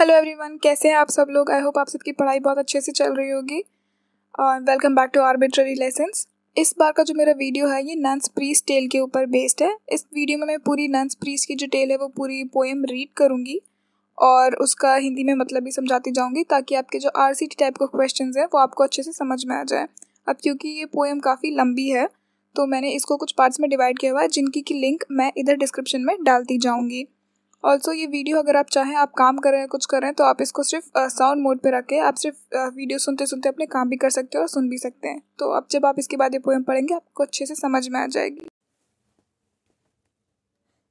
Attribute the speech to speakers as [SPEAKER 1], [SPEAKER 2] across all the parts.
[SPEAKER 1] Hello everyone कैसे हैं आप सब लोग आई होप आप सबकी पढ़ाई बहुत अच्छे से चल रही होगी और welcome back to arbitrary lessons इस बार का जो मेरा वीडियो है ये नंस प्रीस टेल के ऊपर बेस्ड है इस वीडियो में मैं पूरी नंस प्रीस की जो टेल है वो पूरी पोएम रीड करूँगी और उसका हिंदी में मतलब भी समझाती जाऊँगी ताकि आपके जो आर टाइप के क्वेश्चन हैं वो आपको अच्छे से समझ में आ जाए अब क्योंकि ये पोएम काफ़ी लंबी है तो मैंने इसको कुछ पार्ट्स में डिवाइड किया हुआ है जिनकी की लिंक मैं इधर डिस्क्रिप्शन में डालती जाऊँगी ऑल्सो ये वीडियो अगर आप चाहें आप काम कर रहे हैं कुछ कर रहे हैं तो आप इसको सिर्फ साउंड मोड पे रख के आप सिर्फ वीडियो सुनते सुनते अपने काम भी कर सकते हो और सुन भी सकते हैं तो अब जब आप इसके बाद ये पोएम पढ़ेंगे आपको अच्छे से समझ में आ जाएगी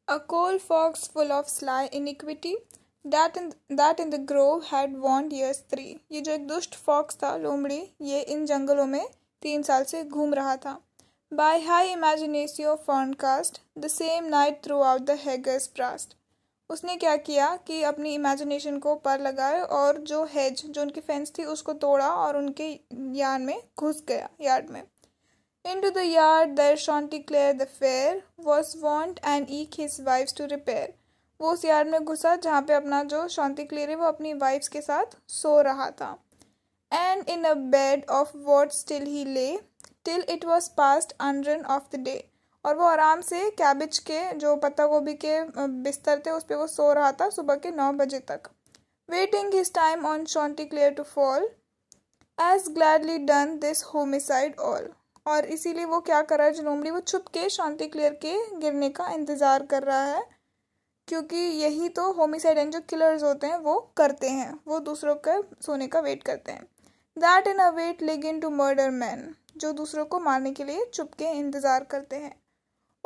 [SPEAKER 1] a coal fox full of sly iniquity that in that in the grove had wont years three ये जो एक दुष्ट फॉक्स था लोमड़ी ये इन जंगलों में तीन साल से घूम रहा था by high imagination forecast the same night throughout the हैगर्स प्रास्ट उसने क्या किया कि अपनी इमेजिनेशन को पर लगाए और जो हेज जो उनकी फेंस थी उसको तोड़ा और उनके यार्ड में घुस गया यार्ड में into the yard there Chanticleer the fair was wont and eke his wife to repair वो उस यार्ड में घुसा जहाँ पे अपना जो शांति क्लेयर है वो अपनी वाइफ्स के साथ सो रहा था and in a bed of what still he lay till it was past undern of the day और वो आराम से कैबिज के जो पत्ता गोभी के बिस्तर थे उस पर वो सो रहा था सुबह के नौ बजे तक waiting his time on Chanticleer to fall as gladly done this homicide all और इसीलिए वो क्या कर रहा है जनोमली वो छुप के शांति क्लियर के गिरने का इंतज़ार कर रहा है क्योंकि यही तो होमिसाइड एंड जो किलर्स होते हैं वो करते हैं वो दूसरों के सोने का वेट करते हैं that in a wait lig in to murder man जो दूसरों को मारने के लिए छुप के इंतज़ार करते हैं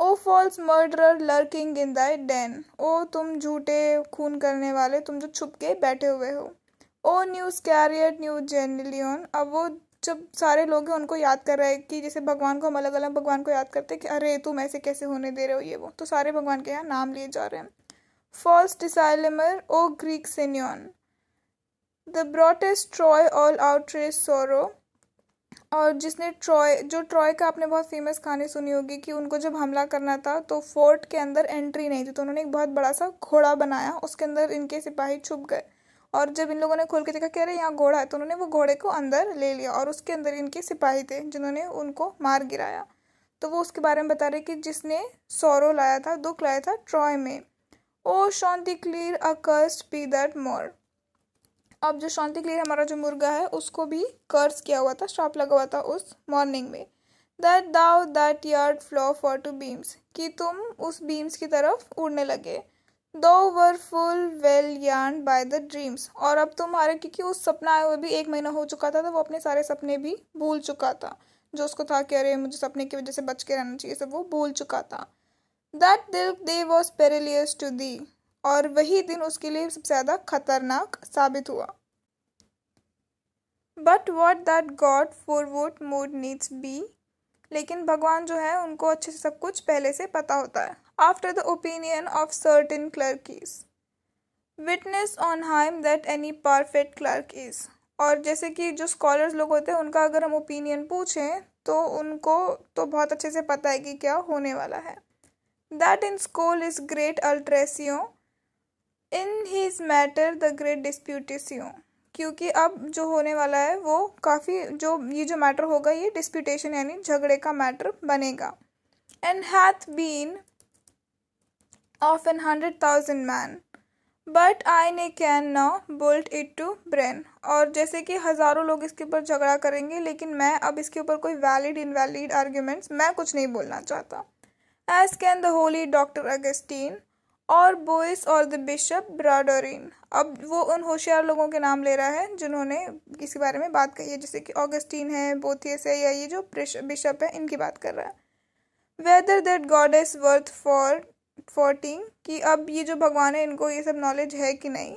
[SPEAKER 1] O false murderer lurking in thy den ओ तुम झूठे खून करने वाले तुम जो छुप के बैठे हुए हो O new Iscariot new Ganelon अब वो जब सारे लोग हैं उनको याद कर रहे हैं कि जैसे भगवान को हम अलग अलग भगवान को याद करते हैं कि अरे तुम ऐसे कैसे होने दे रहे हो ये वो तो सारे भगवान के यहाँ नाम लिए जा रहे हैं false dissembler O Greek Sinon the broughtest Troy all out race sorrow और जिसने ट्रॉय जो ट्रॉय का आपने बहुत फेमस कहानी सुनी होगी कि उनको जब हमला करना था तो फोर्ट के अंदर एंट्री नहीं थी तो उन्होंने एक बहुत बड़ा सा घोड़ा बनाया उसके अंदर इनके सिपाही छुप गए और जब इन लोगों ने खोल के देखा कह रहे यहाँ घोड़ा है तो उन्होंने वो घोड़े को अंदर ले लिया और उसके अंदर इनके सिपाही थे जिन्होंने उनको मार गिराया तो वो उसके बारे में बता रहे कि जिसने सौरो लाया था दुख लाया था ट्रॉय में O Chanticleer accursed be that morrow अब जो शांति के लिए हमारा जो मुर्गा है उसको भी कर्ज किया हुआ था श्राप लगा हुआ था उस मॉर्निंग में that thou that yard flew for to beams कि तुम उस बीम्स की तरफ उड़ने लगे दो वर फुल वेल यान बाय द ड्रीम्स और अब तुम्हारे क्योंकि उस सपना आए हुए भी एक महीना हो चुका था तो वो अपने सारे सपने भी भूल चुका था जो उसको था कि अरे मुझे सपने की वजह से बच के रहना चाहिए सब वो भूल चुका था that thilke day was perilous to thee और वही दिन उसके लिए सबसे ज़्यादा खतरनाक साबित हुआ but what that God for wot mote needs be लेकिन भगवान जो है उनको अच्छे से सब कुछ पहले से पता होता है after the opinion of certain is witness on him that any perfect clerk is और जैसे कि जो स्कॉलर्स लोग होते हैं उनका अगर हम ओपिनियन पूछें तो उनको तो बहुत अच्छे से पता है कि क्या होने वाला है that in school is great altercation in his matter the great you क्योंकि अब जो होने वाला है वो काफ़ी जो ये जो मैटर होगा ये डिस्प्यूटेशन यानी झगड़े का मैटर बनेगा and hath been of an hundred thousand man but I ne can ना बोल्ट इट टू ब्रेन और जैसे कि हज़ारों लोग इसके ऊपर झगड़ा करेंगे लेकिन मैं अब इसके ऊपर कोई वैलिड इनवैलिड आर्ग्यूमेंट्स मैं कुछ नहीं बोलना चाहता as can the holy doctor Augustine और बोइस और द बिशप ब्राडोरिन अब वो उन होशियार लोगों के नाम ले रहा है जिन्होंने इसके बारे में बात कही है जैसे कि ऑगस्टीन है बोथियस है या ये जो बिशप है इनकी बात कर रहा है whether that God is worth for fourteen कि अब ये जो भगवान है इनको ये सब नॉलेज है कि नहीं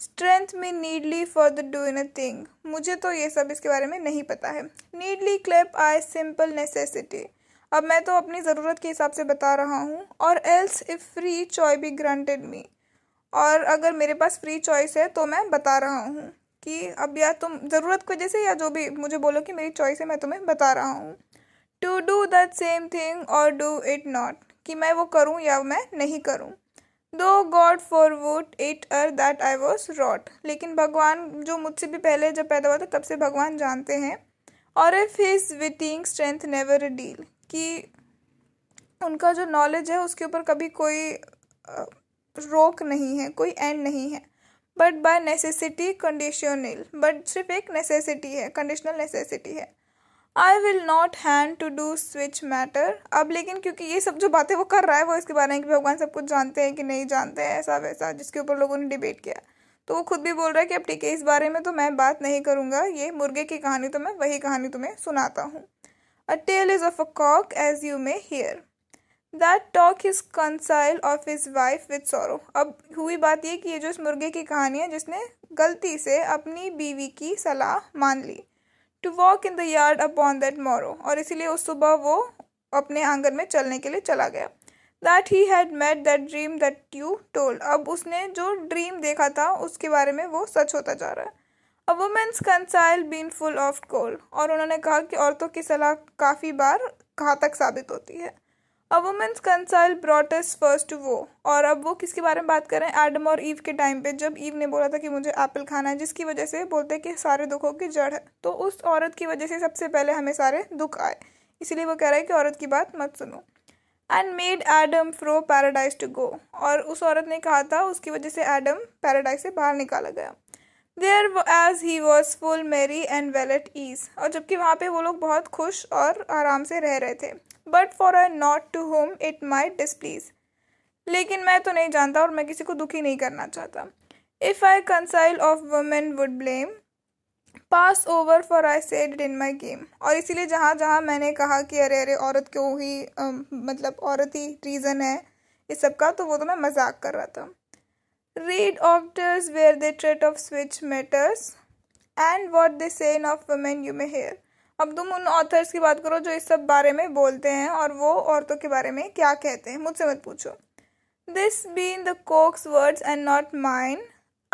[SPEAKER 1] स्ट्रेंथ में needly for the doing a thing मुझे तो ये सब इसके बारे में नहीं पता है needly clepe I simple necessity अब मैं तो अपनी ज़रूरत के हिसाब से बता रहा हूँ और else if free choice be granted me और अगर मेरे पास फ्री चॉइस है तो मैं बता रहा हूँ कि अब या तुम ज़रूरत की वजह से या जो भी मुझे बोलो कि मेरी चॉइस है मैं तुम्हें बता रहा हूँ to do that same thing और डू इट नॉट कि मैं वो करूँ या मैं नहीं करूँ though God for would it ere that I was wrought लेकिन भगवान जो मुझसे भी पहले जब पैदा हुआ था तब से भगवान जानते हैं और if his witting strength never deal कि उनका जो नॉलेज है उसके ऊपर कभी कोई रोक नहीं है कोई एंड नहीं है but by necessity conditional but सिर्फ एक नेसेसिटी है कंडीशनल नेसेसिटी है I will not hand to do switch matter अब लेकिन क्योंकि ये सब जो बातें वो कर रहा है वो इसके बारे में कि भगवान सब कुछ जानते हैं कि नहीं जानते हैं ऐसा वैसा जिसके ऊपर लोगों ने डिबेट किया तो वो खुद भी बोल रहा है कि अब ठीक है इस बारे में तो मैं बात नहीं करूँगा ये मुर्गे की कहानी तो मैं वही कहानी तुम्हें सुनाता हूँ A tale is of a cock, as you may hear. That talk his counsel of his wife with sorrow अब हुई बात यह कि ये जो इस मुर्गे की कहानी है जिसने गलती से अपनी बीवी की सलाह मान ली to walk in the yard upon that morrow और इसीलिए उस सुबह वो अपने आंगन में चलने के लिए चला गया that he had met that dream that you told अब उसने जो ड्रीम देखा था उसके बारे में वो सच होता जा रहा है a women's counsel been full of cold और उन्होंने कहा कि औरतों की सलाह काफ़ी बार घातक साबित होती है अ वुमेन्स कंसाइल ब्रॉटस फर्स्ट वो और अब वो किसके बारे में बात करें एडम और ईव के टाइम पे जब ईव ने बोला था कि मुझे एप्पल खाना है जिसकी वजह से बोलते हैं कि सारे दुखों की जड़ है तो उस औरत की वजह से सबसे पहले हमें सारे दुख आए इसलिए वो कह रहा है कि औरत की बात मत सुनो and made Adam fro paradise to go और उस औरत ने कहा था उसकी वजह से एडम पैराडाइज से बाहर निकाला गया there as he was full merry and well at ease और जबकि वहाँ पे वो लोग बहुत खुश और आराम से रह रहे थे but for a not to whom it my displease लेकिन मैं तो नहीं जानता और मैं किसी को दुखी नहीं करना चाहता if I counsel of women would blame pass over for I said in my game और इसीलिए जहाँ जहाँ मैंने कहा कि अरे अरे औरत क्यों ही मतलब औरत ही रीज़न है इस सब का तो वो तो मैं मजाक कर रहा था read ofters where they treat of switch matters and what they say in of women you may hear अब तुम उन ऑथर्स की बात करो जो इस सब बारे में बोलते हैं और वो औरतों के बारे में क्या कहते हैं मुझसे मत पूछो this be in the cock's words and not mine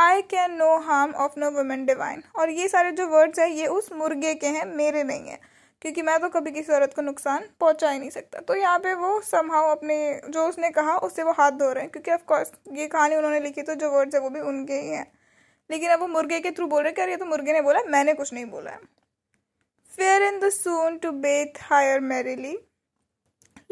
[SPEAKER 1] I can no harm of no women divine और ये सारे जो वर्ड्स हैं ये उस मुर्गे के हैं मेरे नहीं हैं क्योंकि मैं तो कभी किसी औरत को नुकसान पहुंचा ही नहीं सकता तो यहाँ पे वो समहाउ अपने जो उसने कहा उससे वो हाथ धो रहे हैं क्योंकि ऑफकोर्स ये कहानी उन्होंने लिखी तो जो वर्ड्स है वो भी उनके ही हैं लेकिन अब वो मुर्गे के थ्रू बोल रहे करिए तो मुर्गे ने बोला मैंने कुछ नहीं बोला है fair in the sand to bathe her merrily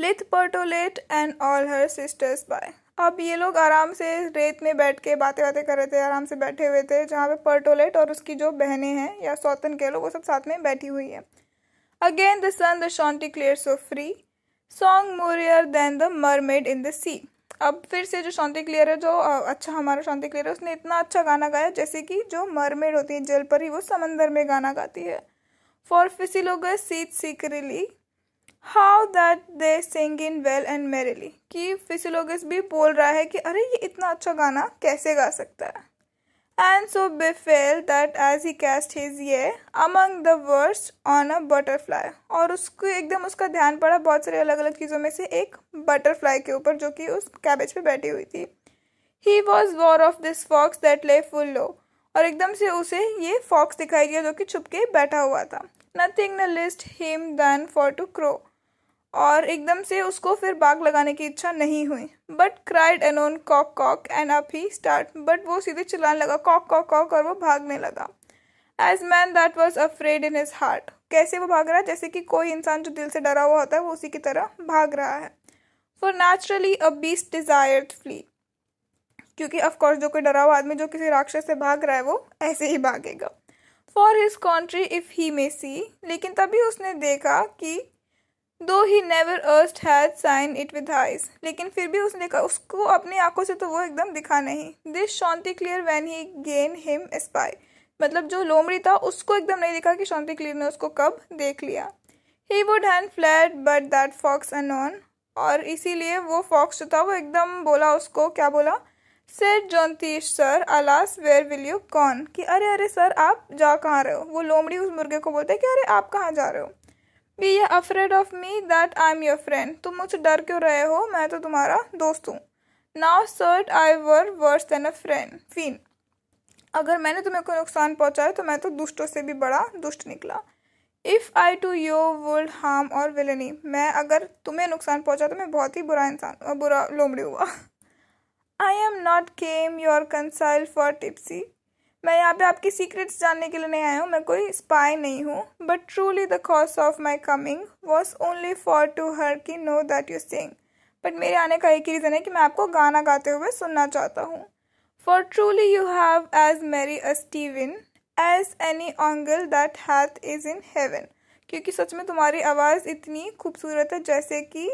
[SPEAKER 1] lith Pertelote and all her sisters by अब ये लोग आराम से रेत में बैठ के बातें बातें कर रहे थे आराम से बैठे हुए थे जहाँ पे पर्टोलेट और उसकी जो बहनें हैं या सौतन कह लो वो सब साथ में बैठी हुई है Again the sun, the Chanticleer so free, song moorier than the mermaid in the sea. अब फिर से जो शांति क्लियर है जो अच्छा हमारा शांति क्लियर है उसने इतना अच्छा गाना गाया जैसे कि जो मरमेड होती है जल पर ही वो समंदर में गाना गाती है फॉर फिसिल हो गए saith how that they sing in well and merrily कि फिसिलोगस भी बोल रहा है कि अरे ये इतना अच्छा गाना कैसे गा सकता है And so befell that as he cast his ये among the words on a butterfly और उसको एकदम उसका ध्यान पड़ा बहुत सारे अलग अलग चीज़ों में से एक बटरफ्लाई के ऊपर जो कि उस कैबेज पे बैठी हुई थी he was ware of this fox that lay full low और एकदम से उसे ये फॉक्स दिखाई दिया जो कि छुप के बैठा हुआ था nothing ne list him than for to crow और एकदम से उसको फिर बाग लगाने की इच्छा नहीं हुई but cried anon cock cock and up he start but वो सीधे चिल्लाने लगा कॉक कॉक कॉक और वो भागने लगा as man that was afraid in his heart कैसे वो भाग रहा है जैसे कि कोई इंसान जो दिल से डरा हुआ होता है वो उसी की तरह भाग रहा है for naturally a beast desire flee क्योंकि ऑफकोर्स जो कोई डरा हुआ आदमी जो किसी राक्षस से भाग रहा है वो ऐसे ही भागेगा for his contrary if he may see लेकिन तभी उसने देखा कि though he never erst has seen it with his लेकिन फिर भी उसने कहा उसको अपनी आंखों से तो वो एकदम दिखा नहीं this Chanticleer when he gan him espy मतलब जो लोमड़ी था उसको एकदम नहीं दिखा कि शांति क्लियर ने उसको कब देख लिया ही वुड हैंड fled but that fox anon और इसीलिए वो फॉक्स जो था वो एकदम बोला उसको क्या बोला सर जौनतीश sir alas where will you कौन कि अरे अरे सर आप जा कहाँ रहे हो वो लोमड़ी उस मुर्गे को बोलते हैं कि अरे आप कहाँ जा रहे हो be afraid of me that I am your friend तुम मुझसे डर क्यों रहे हो मैं तो तुम्हारा दोस्त हूँ now certes I were worse than a friend fiend अगर मैंने तुम्हें कोई नुकसान पहुंचाया तो मैं तो दुष्टों से भी बड़ा दुष्ट निकला if I to you would harm और विलनी मैं अगर तुम्हें नुकसान पहुंचा तो मैं बहुत ही बुरा इंसान बुरा लोमड़ी हुआ I am not came your counsel for tipsy मैं यहाँ पे आपकी सीक्रेट्स जानने के लिए नहीं आया हूँ मैं कोई स्पाई नहीं हूँ but truly the cause of my coming was only for to hearken that you sing but मेरे आने का एक ही रीज़न है कि मैं आपको गाना गाते हुए सुनना चाहता हूँ for truly you have as merry a steven as any angel that hath is in heaven क्योंकि सच में तुम्हारी आवाज़ इतनी खूबसूरत है जैसे कि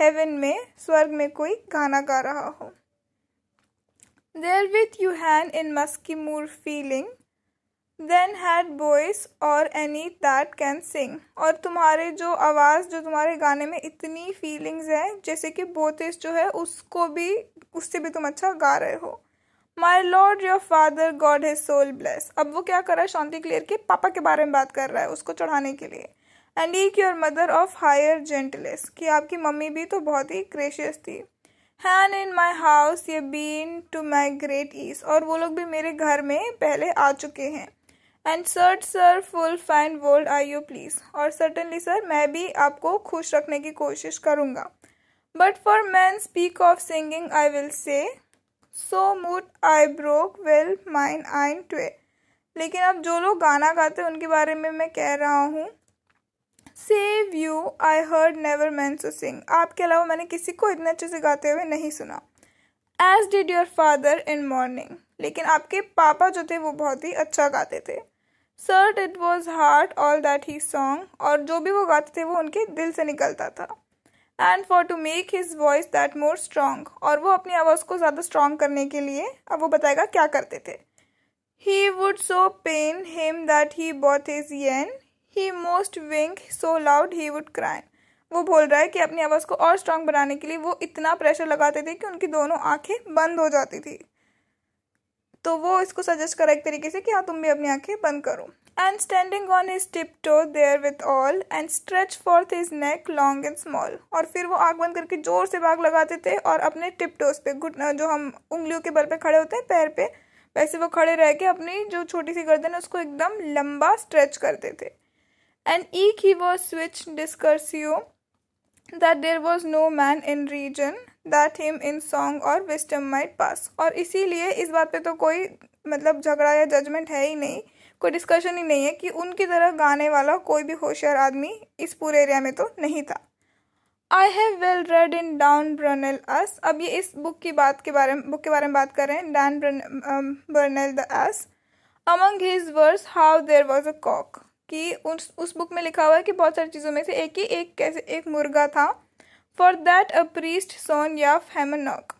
[SPEAKER 1] हेवन में स्वर्ग में कोई गाना गा रहा हो हैन इन in Moore feeling, then had voice और any that can sing. और तुम्हारे जो आवाज़ जो तुम्हारे गाने में इतनी फीलिंग्स हैं जैसे कि बोतेस जो है उसको भी उससे भी तुम अच्छा गा रहे हो my lord your father God his soul bless अब वो क्या कर रहा है शांति क्लियर के पापा के बारे में बात कर रहा है उसको चढ़ाने के लिए and eek your mother of her gentleness कि आपकी मम्मी भी तो बहुत ही क्रेशियस थी han in my house ybeen to my great ease और वो लोग भी मेरे घर में पहले आ चुके हैं and certes sire full fain would I you please और सर्टनली सर मैं भी आपको खुश रखने की कोशिश करूँगा but for man speak of singing I will say so mote I brook well mine eyen two लेकिन अब जो लोग गाना गाते हैं उनके बारे में मैं कह रहा हूँ save you I heard never man so sing आपके अलावा मैंने किसी को इतने अच्छे से गाते हुए नहीं सुना as did your father in morning लेकिन आपके पापा जो थे वो बहुत ही अच्छा गाते थे cert it was heart all that he song और जो भी वो गाते थे वो उनके दिल से निकलता था and for to make his voice that more strong और वो अपनी आवाज़ को ज़्यादा स्ट्रांग करने के लिए अब वो बताएगा क्या करते थे he would so pain him that he both his eyen he most wink so loud he would cry वो बोल रहा है कि अपनी आवाज़ को और स्ट्रांग बनाने के लिए वो इतना प्रेशर लगाते थे कि उनकी दोनों आंखें बंद हो जाती थी तो वो इसको सजेस्ट करा एक तरीके से कि हाँ तुम भी अपनी आंखें बंद करो and standing on his tip toe there with all and stretch forth his neck long and small और फिर वो आग बंद करके जोर से भाग लगाते थे और अपने टिप टोज पे घुटना जो हम उंगलियों के बल पे खड़े होते हैं पैर पे वैसे वो खड़े रह के अपनी जो छोटी सी गर्दन है उसको एकदम लंबा स्ट्रेच करते थे and eke he was switched discursive that there was no man in region that him in song or wisdom might pass और इसीलिए इस बात पे तो कोई मतलब झगड़ा या जजमेंट है ही नहीं कोई डिस्कशन ही नहीं है कि उनकी तरह गाने वाला कोई भी होशियार आदमी इस पूरे एरिया में तो नहीं था I have well read in down Burnel ass अब ये इस बुक की बात के बारे में बुक के बारे में बात कर रहे हैं Dan Burnel the ass among his verse how there was a cock कि उस उस बुक में लिखा हुआ है कि बहुत सारी चीज़ों में से एक ही एक कैसे एक मुर्गा था for that a priest son या हेमनॉक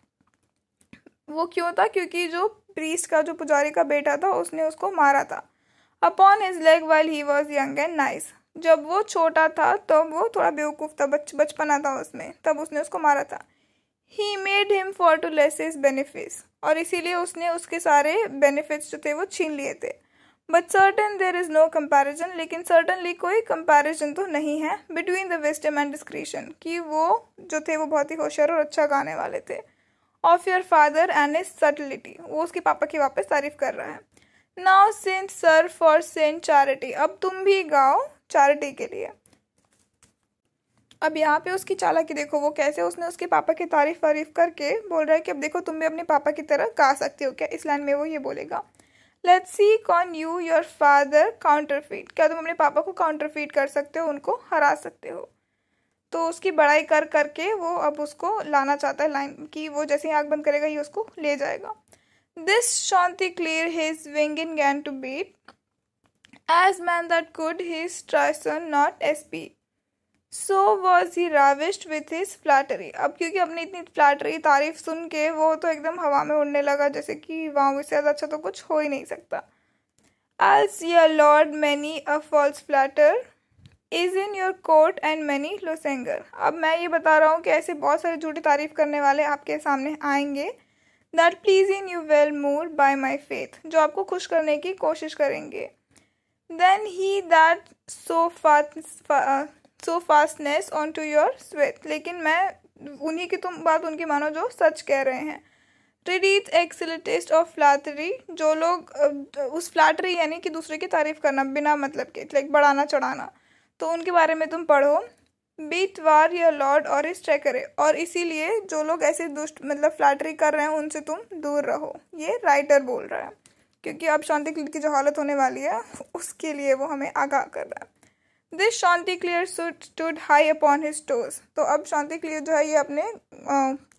[SPEAKER 1] वो क्यों था क्योंकि जो प्रीस्ट का जो पुजारी का बेटा था उसने उसको मारा था upon his leg while he was young and nice जब वो छोटा था तब तो वो थोड़ा बेवकूफ़ था बच बचपना था उसमें तब उसने उसको मारा था he made him for to less his benefits और इसीलिए उसने उसके सारे बेनिफिट्स जो थे वो छीन लिए थे but certain there is no comparison लेकिन सर्टनली कोई कंपेरिजन तो नहीं है between the wisdom and discretion कि वो जो थे वो बहुत ही होशियार और अच्छा गाने वाले थे of your father and his subtlety वो उसके पापा की वापस तारीफ कर रहा है now sent sir for saint charity अब तुम भी गाओ चैरिटी के लिए अब यहाँ पे उसकी चालाकी देखो वो कैसे उसने उसके पापा की तारीफ वारीफ करके बोल रहा है कि अब देखो तुम भी अपने पापा की तरह गा सकते हो क्या इस लाइन में वो ये बोलेगा let see can you your father counterfeit क्या तुम अपने पापा को काउंटरफीट कर सकते हो उनको हरा सकते हो तो उसकी बड़ाई कर करके वो अब उसको लाना चाहता है लाइन कि वो जैसे ही आँख बंद करेगा ये उसको ले जाएगा this Chanticleer his wing in gan to beat as man that good his treason not espy so was he ravished with his flattery अब क्योंकि हमने इतनी फ्लैटरी तारीफ सुन के वो तो एकदम हवा में उड़ने लगा जैसे कि वाह इससे ज़्यादा अच्छा तो कुछ हो ही नहीं सकता as your lord many a false flatter is in your court and many losenger अब मैं ये बता रहा हूँ कि ऐसे बहुत सारे झूठी तारीफ करने वाले आपके सामने आएंगे that please in you well more by my faith जो आपको खुश करने की कोशिश करेंगे then he that so so fastness on to your saith लेकिन मैं उन्हीं की तुम बात उनकी मानो जो सच कह रहे हैं रिडीज एक्सिलिटेस्ट ऑफ फ्लाटरी जो लोग उस फ्लाटरी यानी कि दूसरे की तारीफ करना बिना मतलब के लाइक बढ़ाना चढ़ाना तो उनके बारे में तुम पढ़ो बीट वार या लॉर्ड और इस ट्रे करे और इसीलिए जो लोग ऐसे दुष्ट मतलब फ्लाटरी कर रहे हैं उनसे तुम दूर रहो ये राइटर बोल रहा है क्योंकि अब शांति की जो हालत होने वाली है उसके लिए वो हमें आगाह कर रहा है this Chanticleer stood high upon his toes तो अब शांति क्लियर जो है ये अपने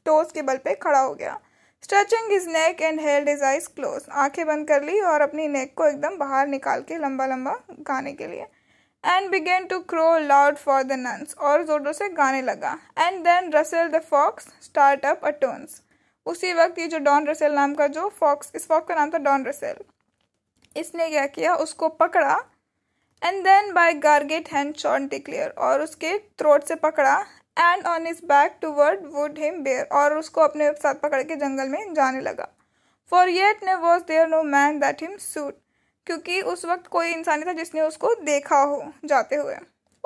[SPEAKER 1] टोज के बल पे खड़ा हो गया stretching his neck and held his eyes eyes close आंखें बंद कर ली और अपनी नेक को एकदम बाहर निकाल के लंबा लंबा गाने के लिए and began to crow loud for the nonce और जोरों से गाने लगा and then Russell the fox start up tones उसी वक्त ये जो डॉन रसेल नाम का जो फॉक्स इस फॉक्स का नाम था डॉन रसेल इसने क्या किया उसको पकड़ा and then by gargat hand Chanticleer और उसके थ्रोट से पकड़ा and on his back toward wood him bear और उसको अपने साथ पकड़ के जंगल में जाने लगा for yet ne was there no man that him sued क्योंकि उस वक्त कोई इंसान नहीं था जिसने उसको देखा हो जाते हुए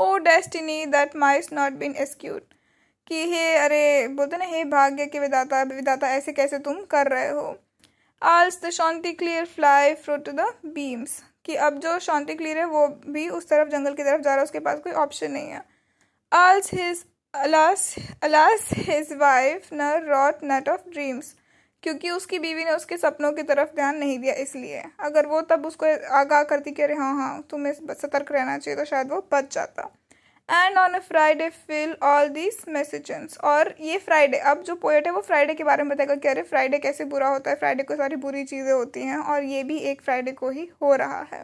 [SPEAKER 1] O destiny that mayst not been eschewed कि हे अरे बोलते ना हे भाग्य के विदाता विदाता ऐसे कैसे तुम कर रहे हो alas the Chanticleer fly fro to the beams कि अब जो शांति क्लियर है वो भी उस तरफ जंगल की तरफ जा रहा है उसके पास कोई ऑप्शन नहीं है alas his alas alas his wife ne wrought not of dreams क्योंकि उसकी बीवी ने उसके सपनों की तरफ ध्यान नहीं दिया इसलिए अगर वो तब उसको आगाह करती कि अरे हाँ हाँ तुम्हें सतर्क रहना चाहिए तो शायद वो बच जाता and on a Friday fell all this mischance और ये फ्राइडे अब जो पोएट है वो फ्राइडे के बारे में बताएगा कि अरे फ्राइडे कैसे बुरा होता है फ्राइडे को सारी बुरी चीज़ें होती हैं और ये भी एक फ्राइडे को ही हो रहा है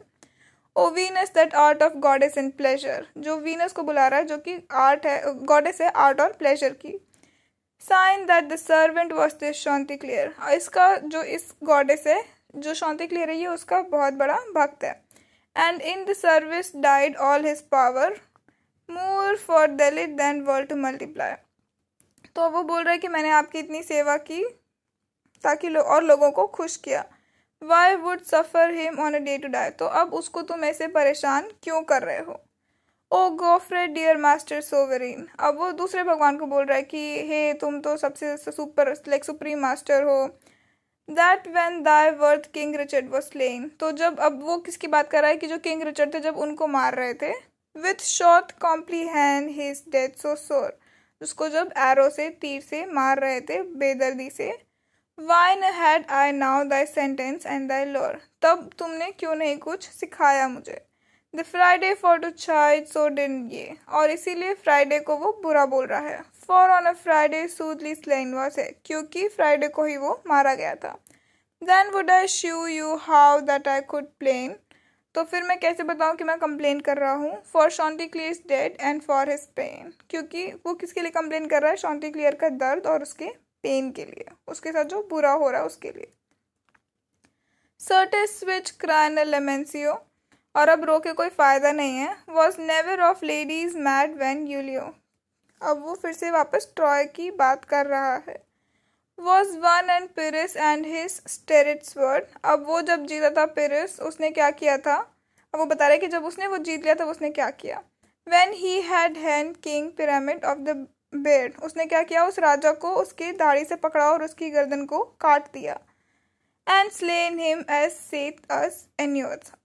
[SPEAKER 1] O Venus that art of goddess and pleasure जो वीनस को बुला रहा है जो कि आर्ट है गॉडेस है आर्ट और प्लेजर की sign that the servant was this Chanticleer इसका जो इस गॉडेस है जो शांति क्लियर है ये उसका बहुत बड़ा भक्त है and in the service died all his power more for delight than world to multiply तो वो बोल रहा है कि मैंने आपकी इतनी सेवा की ताकि लो, और लोगों को खुश किया why would suffer him on a day to die तो अब उसको तुम ऐसे परेशान क्यों कर रहे हो O Geoffrey dear master sovereign अब वो दूसरे भगवान को बोल रहा है कि हे तुम तो सबसे सुपर लाइक सुप्रीम मास्टर हो that when thy worth king Richard was slain तो जब अब वो किसकी बात कर रहा है कि जो किंग रिचर्ड थे जब उनको मार रहे थे with short hand his death so sore उसको जब एरो से तीर से मार रहे थे बेदर्दी से why ne had I now thy sentence and thy lore तब तुमने क्यों नहीं कुछ सिखाया मुझे the Friday for to child so din ये और इसीलिए फ्राइडे को वो बुरा बोल रहा है for on a Friday soothly slain was है क्योंकि फ्राइडे को ही वो मारा गया था then would I show you how that I could plain तो फिर मैं कैसे बताऊँ कि मैं कंप्लेन कर रहा हूँ for Chanticleer is dead and for his pain क्योंकि वो किसके लिए कंप्लेन कर रहा है शॉन्टी क्लियर का दर्द और उसके पेन के लिए उसके साथ जो बुरा हो रहा है उसके लिए सर्टिस विच क्राइन लेमेंसियो और अब रो के कोई फ़ायदा नहीं है was never of ladies made when Ilion अब वो फिर से वापस ट्रॉय की बात कर रहा है was won and Paris and his straight word अब वो जब जीता था पेरिस उसने क्या किया था अब वो बता रहे कि जब उसने वो जीत लिया तब उसने क्या किया when he had hand king Priam of the bed उसने क्या किया उस राजा को उसकी दाढ़ी से पकड़ा और उसकी गर्दन को काट दिया and slain him as saith us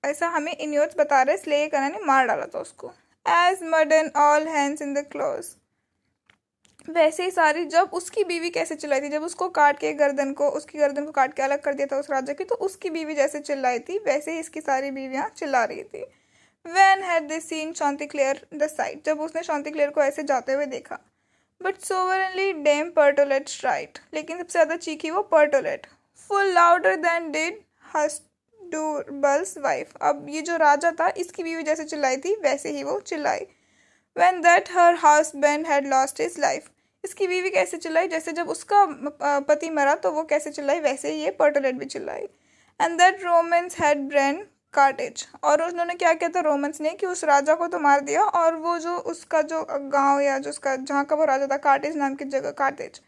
[SPEAKER 1] ऐसा हमें इन्योर्स बता रहे स्ले करना नहीं मार डाला था उसको as maden all hands in the close वैसे ही सारी जब उसकी बीवी कैसे चिल्लाई थी जब उसको काट के गर्दन को उसकी गर्दन को काट के अलग कर दिया था उस राजा की तो उसकी बीवी जैसे चिल्लाई थी वैसे ही इसकी सारी बीवियाँ चिल्ला रही थी when had this seen Chanticleer the side जब उसने शांति क्लेयर को ऐसे जाते हुए देखा बट सोवरली डेम पर्टोलेट राइट लेकिन सबसे ज़्यादा चीखी वो Pertelote full louder than did Hasdrubal's wife अब ये जो राजा था इसकी बीवी जैसे चिल्लाई थी वैसे ही वो चिल्लाई when that her husband had lost his life इसकी बीवी कैसे चिल्लाई जैसे जब उसका पति मरा तो वो कैसे चिल्लाई वैसे ही ये पर्टोलेट भी चिल्लाई and that Romans had brand Carthage और उन्होंने क्या किया था रोमन्स ने कि उस राजा को तो मार दिया और वो जो उसका जो गांव या जो उसका जहाँ का वो राजा था कार्टेज नाम की जगह कार्टेज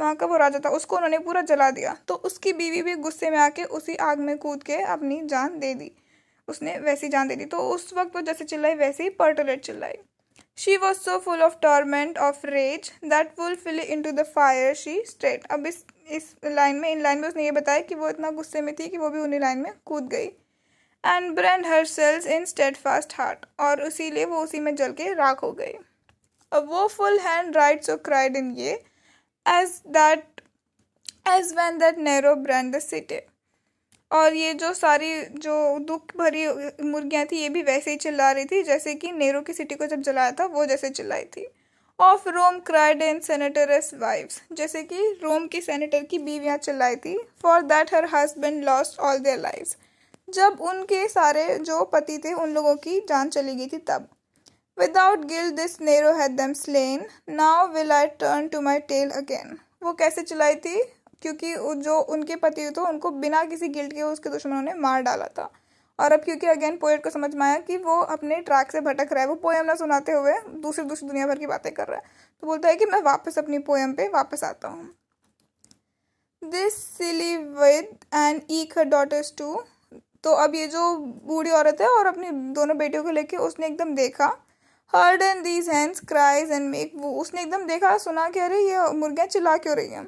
[SPEAKER 1] वहाँ का वो राजा था उसको उन्होंने पूरा जला दिया तो उसकी बीवी भी गुस्से में आके उसी आग में कूद के अपनी जान दे दी उसने वैसी जान दे दी तो उस वक्त वो जैसे चिल्लाई वैसे ही पर्टोलेट चिल्लाई she was so full of torment of rage that wilfully into the fire she straight अब इस लाइन में इन लाइन में उसने ये बताया कि वो इतना गुस्से में थी कि वो भी उन्हीं लाइन में कूद गई and brand her self in steadfast heart और उसी लिए वो उसी में जल के राख हो गई अब वो full hand right so cried in ye as that as when that Nero brand the city और ये जो सारी जो दुख भरी मुर्गियाँ थी ये भी वैसे ही चिल्ला रही थी जैसे कि नेहरू की सिटी को जब जलाया था वो जैसे चिल्लाई थी of Rome cried and senators wives जैसे कि रोम की सेनेटर की बीवियाँ चिल्लाई थी for that her husband lost all their life जब उनके सारे जो पति थे उन लोगों की जान चली गई थी तब without guilt this Nero had them slain now will I turn to my tale again वो कैसे चिल्लाई थी क्योंकि जो उनके पति थे तो उनको बिना किसी गिल्ट के उसके दुश्मनों ने मार डाला था और अब क्योंकि अगेन पोएट को समझ में आया कि वो अपने ट्रैक से भटक रहा है वो पोएम ना सुनाते हुए दूसरी दूसरी दुनिया भर की बातें कर रहा है तो बोलता है कि मैं वापस अपनी पोएम पे वापस आता हूँ this silly widow and eke her daughters two तो अब ये जो बूढ़ी औरत है और अपनी दोनों बेटियों को लेके उसने एकदम देखा heard and these hands cries and make वो उसने एकदम देखा सुना कि अरे ये मुर्गियाँ चिल्ला क्यों रही हैं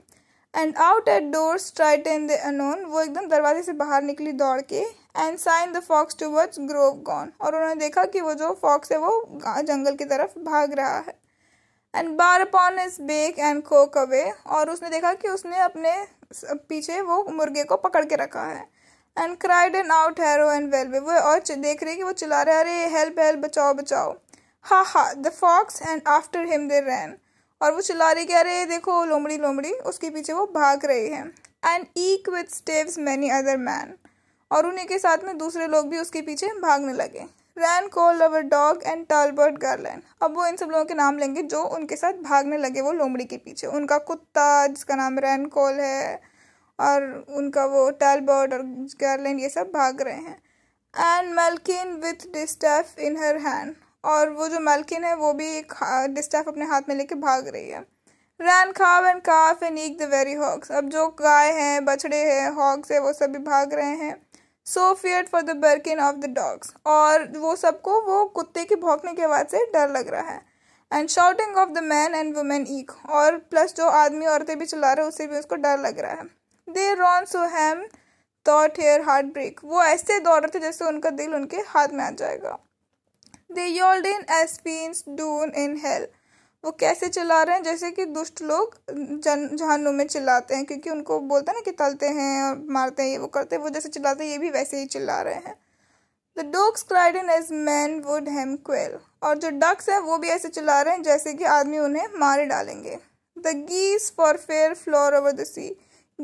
[SPEAKER 1] and out at doors try ten the anon वो एकदम दरवाजे से बाहर निकली दौड़ के and seen the fox towards grove gone और उन्होंने देखा कि वो जो फॉक्स है वो जंगल की तरफ भाग रहा है and bar upon his back and cock away और उसने देखा कि उसने अपने पीछे वो मुर्गे को पकड़ के रखा है and cried and out harrow and well way वो और देख रहे हैं कि वो चिल्ला रहे अरे हेल्प हेल्प बचाओ बचाओ ha ha the fox and after him they ran और वो चिल्ला रही रहे अरे देखो लोमड़ी लोमड़ी उसके पीछे वो भाग रही है and eke with staves many other man और उन्हीं के साथ में दूसरे लोग भी उसके पीछे भागने लगे रैन कोल अवर डॉग एंड टर्लबर्ट गर्लन अब वो इन सब लोगों के नाम लेंगे जो उनके साथ भागने लगे वो लोमड़ी के पीछे उनका कुत्ता जिसका नाम रैन कोल है और उनका वो टर्लबर्ट और गर्लन ये सब भाग रहे हैं and Malkin with distaff in her hand और वो जो मलकिन है वो भी एक डिस्टाफ अपने हाथ में लेके भाग रही है ran cow and calf and eke the very hogs अब जो गाय हैं बछड़े हैं हॉक्स है वो सभी भाग रहे हैं so fear for the barking of the dogs और वो सबको वो कुत्ते की भौंकने की आवाज़ से डर लग रहा है and shouting of the men and women eke और प्लस जो आदमी औरतें भी चला रहे हैं उससे भी उसको डर लग रहा है they ran so hem thought her heart break वो ऐसे दौड़ रहे थे जैसे उनका दिल उनके हाथ में आ जाएगा दे योल्डिन एस्पीन्स डून इन हेल वो कैसे चिल्ला रहे हैं जैसे कि दुष्ट लोग जन जहानों में चिल्लाते हैं क्योंकि उनको बोलते हैं ना कि तलते हैं और मारते हैं ये वो करते हैं वो जैसे चिल्लाते हैं ये भी वैसे ही चिल्ला रहे हैं the dogs cried in as men would them quell और जो डक्स हैं वो भी ऐसे चिल्ला रहे हैं जैसे कि आदमी उन्हें मारे डालेंगे the geese for fear flew over the sea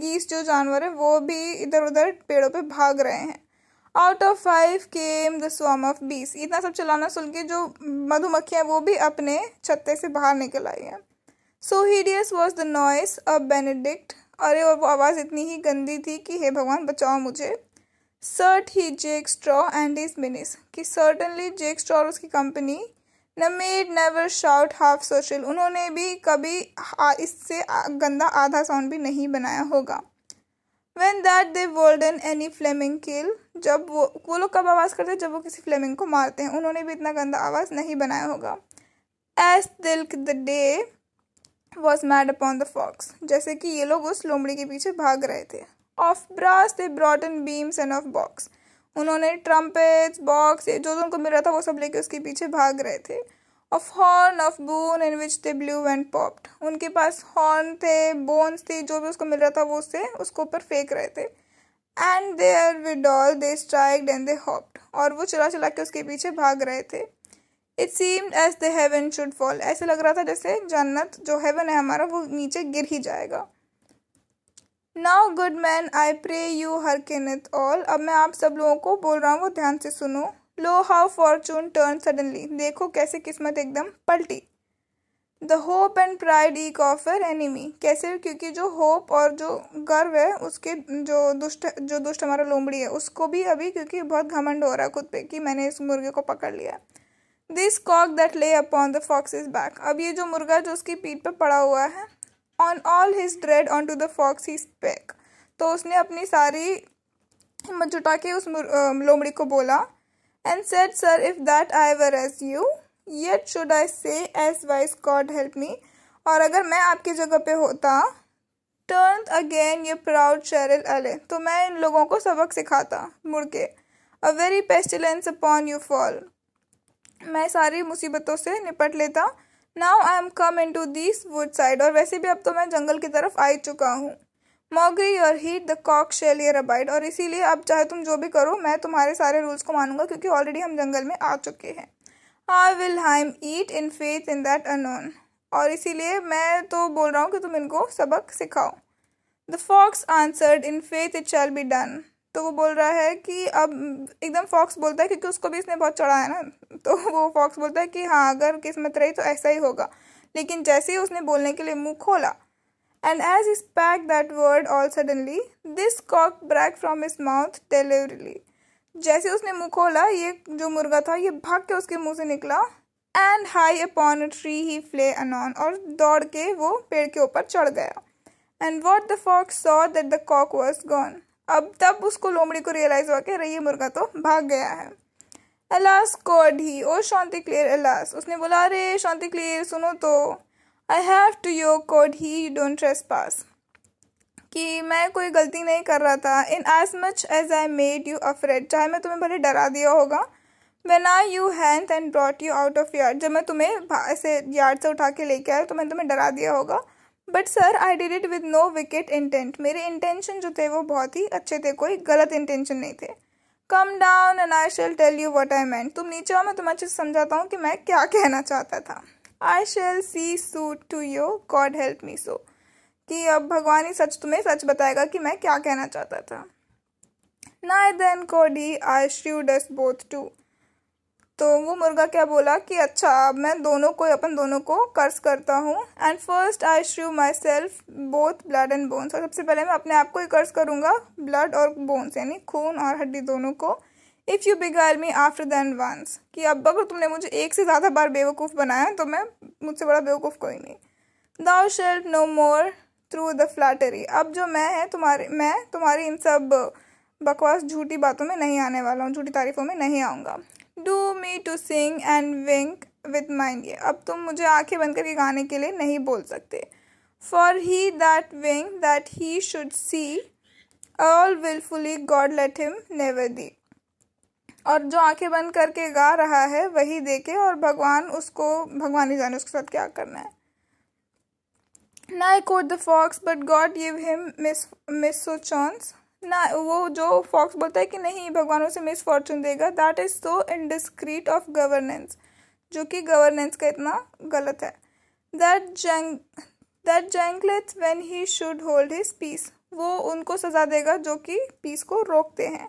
[SPEAKER 1] geese जो जानवर है वो भी इधर उधर पेड़ों पे भाग रहे हैं out of hive came the swarm of bees इतना सब चलाना सुन के जो है वो भी अपने छत्ते से बाहर निकल आई हैं so hideous was the noise a Benedict अरे और वो आवाज़ इतनी ही गंदी थी कि हे भगवान बचाओ मुझे certes he Jack Straw and his menace कि सर्टनली जेक स्ट्रॉ और उसकी कंपनी न made never shout half social उन्होंने भी कभी इससे गंदा आधा साउंड भी नहीं बनाया होगा वेन दैट दे वर्ल्डन एनी फ्लेमिंग किल जब वो वो लोग कब आवाज़ करते हैं जब वो किसी फ्लेमिंग को मारते हैं उन्होंने भी इतना गंदा आवाज़ नहीं बनाया होगा as thilke the day was made upon the fox जैसे कि ये लोग उस लोमड़ी के पीछे भाग रहे थे of brass they broughten beams and of box उन्होंने ट्रम्पेट्स बॉक्स जो जो उनको मिल रहा था वो सब लेके उसके पीछे भाग रहे थे of horn of bone in which they blew and popped उनके पास हॉर्न थे बोन्स थी जो भी उसको मिल रहा था वो उससे उसको ऊपर फेंक रहे थे and there withal they strike and they hopped और वो चला चला के उसके पीछे भाग रहे थे it seem as the heaven should fall ऐसे लग रहा था जैसे जन्नत जो हेवन है हमारा वो नीचे गिर ही जाएगा now good men I pray you hearken all अब मैं आप सब लोगों को बोल रहा हूँ वो ध्यान से सुनो lo how fortune turn suddenly देखो कैसे किस्मत एकदम पलटी the hope and pride eke of her enemy कैसे क्योंकि जो होप और जो गर्व है उसके जो दुष्ट जो दुष्ट हमारा लोमड़ी है उसको भी अभी क्योंकि बहुत घमंड हो रहा है खुद पे कि मैंने इस मुर्गे को पकड़ लिया this cock that lay upon the fox is back अब ये जो मुर्गा जो उसकी पीठ पर पड़ा हुआ है on all his dread on to the fox his pack तो उसने अपनी सारी हिम्मत जुटा के उस लोमड़ी को बोला and said, Sir, if that I were as you, yet should I say, as wise God help me, और अगर मैं आपकी जगह पे होता turn again ye proud churls all तो मैं इन लोगों को सबक सिखाता मुड़ के a very pestilence upon you fall मैं सारी मुसीबतों से निपट लेता now I am come into this woodside और वैसे भी अब तो मैं जंगल की तरफ आ चुका हूँ मॉगरी और heed the cock shall ye abide और इसीलिए अब चाहे तुम जो भी करो मैं तुम्हारे सारे रूल्स को मानूंगा क्योंकि ऑलरेडी हम जंगल में आ चुके हैं I will him eat in faith in that anon और इसीलिए मैं तो बोल रहा हूँ कि तुम इनको सबक सिखाओ the fox answered in faith it shall be done तो वो बोल रहा है कि अब एकदम फॉक्स बोलता है क्योंकि उसको भी इसने बहुत चढ़ाया ना तो वो फॉक्स बोलता है कि हाँ अगर किस्मत रही तो ऐसा ही होगा लेकिन जैसे ही उसने बोलने के लिए मुंह खोला And as he spake that word all suddenly, this cock brake from his mouth deliberately. जैसे उसने मुंह खोला ये जो मुर्गा था ये भाग के उसके मुंह से निकला and high upon a tree he flew anon और दौड़ के वो पेड़ के ऊपर चढ़ गया and what the fox saw that the cock was gone अब तब उसको लोमड़ी को रियलाइज हुआ कि ये मुर्गा तो भाग गया है alas quod he o Chanticleer alas उसने बोला अरे शांति क्लियर सुनो तो I have to your quod he you don't pass कि मैं कोई गलती नहीं कर रहा था in as much as I made you afraid चाहे मैं तुम्हें भले डरा दिया होगा when I you hand and brought you out of yard जब मैं तुम्हें ऐसे यार्ड से उठा के लेके आया तो मैंने तुम्हें डरा दिया होगा but sir I did it with no wicked intent मेरे इंटेंशन जो थे वो बहुत ही अच्छे थे कोई गलत इंटेंशन नहीं थे come down and I shall tell you what I meant तुम नीचे आओ मैं तुम्हें अच्छे से समझाता हूँ कि मैं क्या कहना चाहता था I shall say sooth to you God help me so कि अब भगवान ही सच तुम्हें सच बताएगा कि मैं क्या कहना चाहता था ना then God he I shrew us both two तो वो मुर्गा क्या बोला कि अच्छा अब मैं दोनों को अपन दोनों को कर्ज करता हूँ and first I shrew myself both blood and bones और सबसे पहले मैं अपने आप को ही कर्ज करूँगा ब्लड और बोन्स यानी खून और हड्डी दोनों को if you beguile me after than once कि अब अगर तुमने मुझे एक से ज़्यादा बार बेवकूफ़ बनाया तो मैं मुझसे बड़ा बेवकूफ़ कोई नहीं thou shalt no more through the flattery अब जो मैं है तुम्हारे मैं तुम्हारी इन सब बकवास झूठी बातों में नहीं आने वाला हूँ झूठी तारीफों में नहीं आऊँगा do me to sing and wink with mind ये अब तुम मुझे आंखें बंद करके गाने के लिए नहीं बोल सकते for he that wink that he should see all wilfully God let him never thee और जो आंखें बंद करके गा रहा है वही देखे और भगवान उसको भगवान ही जाने उसके साथ क्या करना है ना I quod the fox but God give him miss mischance ना वो जो फॉक्स बोलता है कि नहीं भगवान उसे मिस फॉर्चून देगा that is so indiscreet of governance जो कि गवर्नेंस का इतना गलत है that jangle that jangleth when he should hold his peace वो उनको सज़ा देगा जो कि पीस को रोकते हैं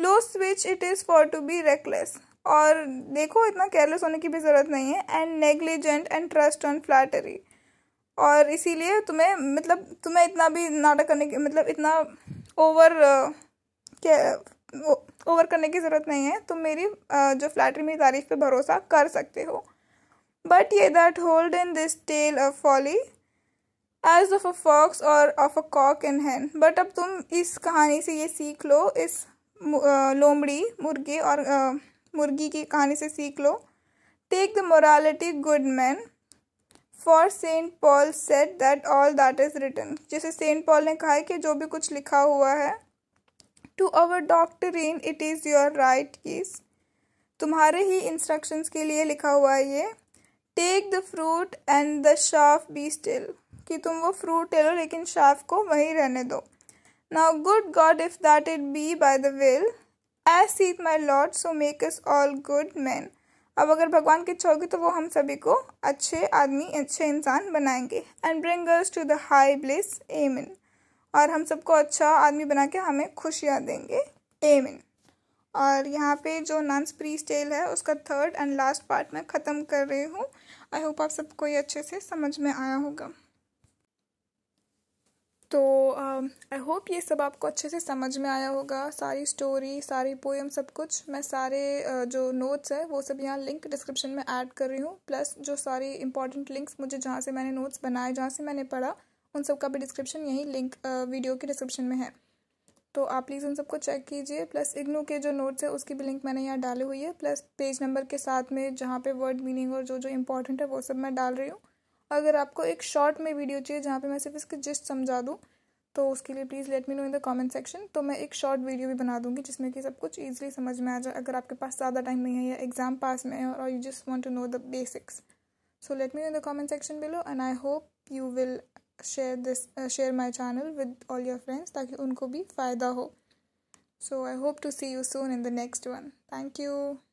[SPEAKER 1] lo such it is for to be reckless और देखो इतना केयरलेस होने की भी ज़रूरत नहीं है and negligent and trust on flattery और इसीलिए तुम्हें मतलब तुम्हें इतना भी नाटक करने की मतलब इतना ओवर ओवर करने की ज़रूरत नहीं है तुम मेरी जो फ्लैटरी मेरी तारीफ पे भरोसा कर सकते हो but ye that hold in this tale of folly as of a fox or of a cock in hand but अब तुम इस कहानी से ये सीख लो इस लोमड़ी मुर्गी और मुर्गी की कहानी से सीख लो take the morality men for Saint Paul said that all that is written जैसे सेंट पॉल ने कहा है कि जो भी कुछ लिखा हुआ है to our doctor in it is your right keys तुम्हारे ही इंस्ट्रक्शंस के लिए लिखा हुआ है ये take the fruit and the chaff be still कि तुम वो फ्रूट ले लो लेकिन शाफ को वहीं रहने दो Now, good God, if that it be by the will, as seeth my Lord, so make us all good men. अब अगर भगवान की इच्छा होगी तो वो हम सभी को अच्छे आदमी अच्छे इंसान बनाएंगे and bring us to the high bless in और हम सबको अच्छा आदमी बना के हमें खुशियाँ देंगे इन और यहाँ पे जो नंस प्री स्टेल है उसका थर्ड एंड लास्ट पार्ट मैं ख़त्म कर रही हूँ आई होप आप सबको ये अच्छे से समझ में आया होगा तो आई um, होप ये सब आपको अच्छे से समझ में आया होगा सारी स्टोरी सारी पोएम सब कुछ मैं सारे uh, जो नोट्स हैं वो सब यहाँ लिंक डिस्क्रिप्शन में ऐड कर रही हूँ प्लस जो सारी इंपॉर्टेंट लिंक्स मुझे जहाँ से मैंने नोट्स बनाए जहाँ से मैंने पढ़ा उन सब का भी डिस्क्रिप्शन यही लिंक वीडियो uh, के डिस्क्रिप्शन में है तो आप प्लीज़ उन सबको चेक कीजिए प्लस इग्नू के जो नोट्स है उसकी भी लिंक मैंने यहाँ डाली हुई है प्लस पेज नंबर के साथ में जहाँ पे वर्ड मीनिंग और जो जो इंपॉर्टेंट है वो सब मैं डाल रही हूँ अगर आपको एक शॉर्ट में वीडियो चाहिए जहाँ पे मैं सिर्फ इसके जिस्ट समझा दूँ तो उसके लिए please let me know in the comment section तो मैं एक शॉर्ट वीडियो भी बना दूंगी जिसमें कि सब कुछ ईजिली समझ में आ जाए अगर आपके पास ज़्यादा टाइम नहीं है या एग्ज़ाम पास में है और you just want to know the basics so let me know in the comment section below and I hope you will share this share my channel with all your friends ताकि उनको भी फ़ायदा हो so I hope to see you soon in the next one thank you